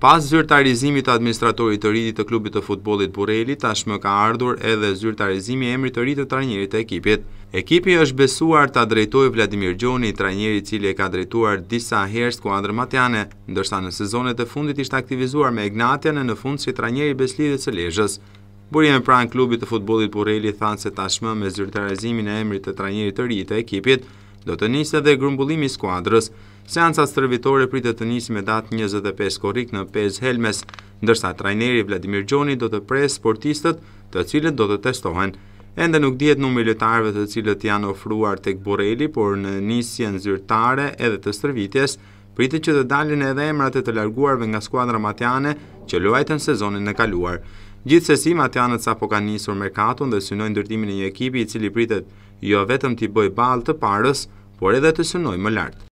Pas zyrtarizimit të administratorit të rritit të klubit të futbolit Burelli, tashmë ka ardhur edhe zyrtarizimi emri të rritit të trajnjerit e ekipit. Ekipi është besuar të drejtoj Vladimir Gjoni, trajnjeri cili e ka drejtuar disa herës kuadrë matjane, ndërsa në sezonet e fundit ishtë aktivizuar me e në fund si trajnjeri beslidit së lejshës. Burje me pranë klubit të futbolit Burelli thanë se tashmë me zyrtarizimin e emri të trajnjeri të rritit e ekipit, do të njështë dhe grumbullimi skuadrës, seansat stërvitore pritë të njështë me datë 25 korik në Pez Helmes, ndërsa trajneri Vladimir Gjoni do të presë sportistët të cilët do të testohen. Ende nuk djetë në militarëve të cilët janë ofruar të këbureli, por në njështë zyrtare edhe të stërvitjes, pritë që të dalin edhe emrat e të larguarve nga skuadra matjane që luajtën sezonin në kaluar. Gjithë sesim atë janët sa sapo ka njësur merkatun dhe synojnë ndërtimin e një ekipi i cili pritet jo vetëm t'i bëj balë të parës, por edhe të synojnë më lartë.